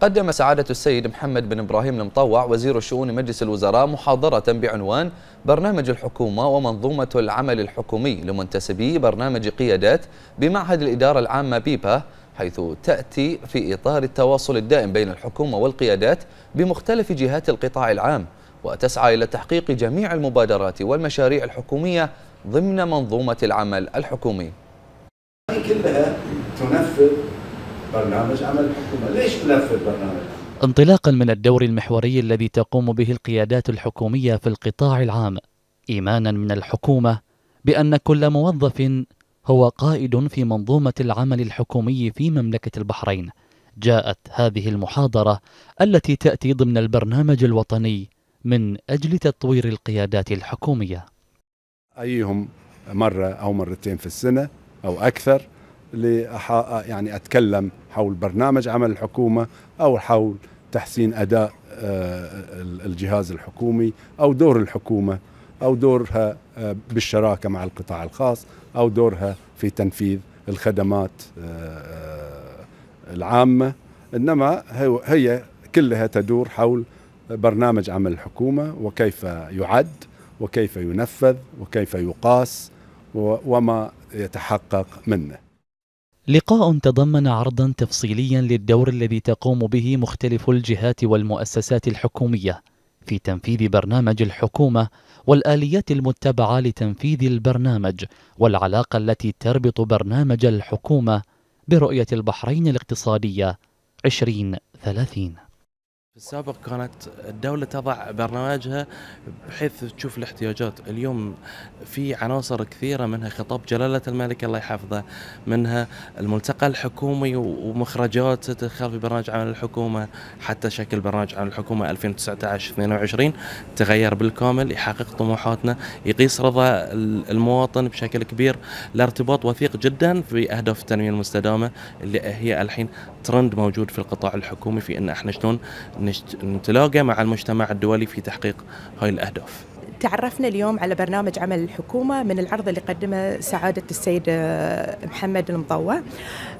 قدم سعادة السيد محمد بن إبراهيم المطوع وزير الشؤون مجلس الوزراء محاضرة بعنوان برنامج الحكومة ومنظومة العمل الحكومي لمنتسبي برنامج قيادات بمعهد الإدارة العامة بيبا حيث تأتي في إطار التواصل الدائم بين الحكومة والقيادات بمختلف جهات القطاع العام وتسعى إلى تحقيق جميع المبادرات والمشاريع الحكومية ضمن منظومة العمل الحكومي كلها تنفذ برنامج عمل الحكومه، ليش ملف البرنامج؟ انطلاقا من الدور المحوري الذي تقوم به القيادات الحكوميه في القطاع العام، ايمانا من الحكومه بان كل موظف هو قائد في منظومه العمل الحكومي في مملكه البحرين. جاءت هذه المحاضره التي تاتي ضمن البرنامج الوطني من اجل تطوير القيادات الحكوميه. ايهم مره او مرتين في السنه او اكثر يعني أتكلم حول برنامج عمل الحكومة أو حول تحسين أداء آه، الجهاز الحكومي أو دور الحكومة أو دورها آه، بالشراكة مع القطاع الخاص أو دورها في تنفيذ الخدمات آه، العامة إنما هي كلها تدور حول برنامج عمل الحكومة وكيف يعد وكيف ينفذ وكيف يقاس وما يتحقق منه لقاء تضمن عرضا تفصيليا للدور الذي تقوم به مختلف الجهات والمؤسسات الحكومية في تنفيذ برنامج الحكومة والآليات المتبعة لتنفيذ البرنامج والعلاقة التي تربط برنامج الحكومة برؤية البحرين الاقتصادية 2030 في السابق كانت الدولة تضع برنامجها بحيث تشوف الاحتياجات، اليوم في عناصر كثيرة منها خطاب جلالة الملك الله يحفظه، منها الملتقى الحكومي ومخرجات تدخل في برنامج عمل الحكومة، حتى شكل برنامج عمل الحكومة 2019 22 تغير بالكامل يحقق طموحاتنا، يقيس رضا المواطن بشكل كبير، لارتباط وثيق جدا في أهداف التنمية المستدامة اللي هي الحين ترند موجود في القطاع الحكومي في ان احنا شلون نتلاقى مع المجتمع الدولي في تحقيق هاي الأهداف تعرفنا اليوم على برنامج عمل الحكومة من العرض اللي قدمه سعادة السيد آه، محمد المطوع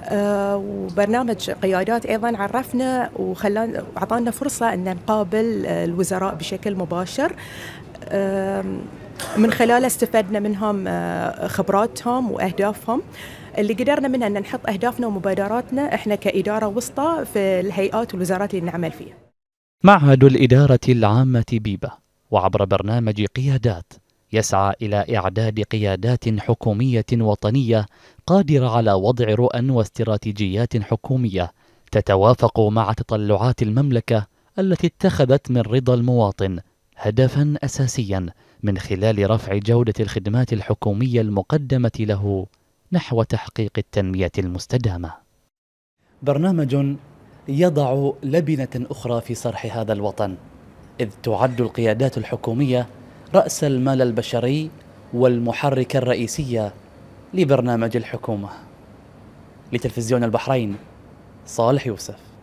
آه، وبرنامج قيادات أيضا عرفنا وخلان أعطانا فرصة أن نقابل آه، الوزراء بشكل مباشر من خلاله استفدنا منهم خبراتهم وأهدافهم اللي قدرنا منها أن نحط أهدافنا ومبادراتنا إحنا كإدارة وسطى في الهيئات والوزارات اللي نعمل فيها معهد الإدارة العامة بيبة وعبر برنامج قيادات يسعى إلى إعداد قيادات حكومية وطنية قادرة على وضع رؤى واستراتيجيات حكومية تتوافق مع تطلعات المملكة التي اتخذت من رضا المواطن هدفا أساسيا من خلال رفع جودة الخدمات الحكومية المقدمة له نحو تحقيق التنمية المستدامة. برنامج يضع لبنة أخرى في صرح هذا الوطن إذ تعد القيادات الحكومية رأس المال البشري والمحرك الرئيسي لبرنامج الحكومة لتلفزيون البحرين صالح يوسف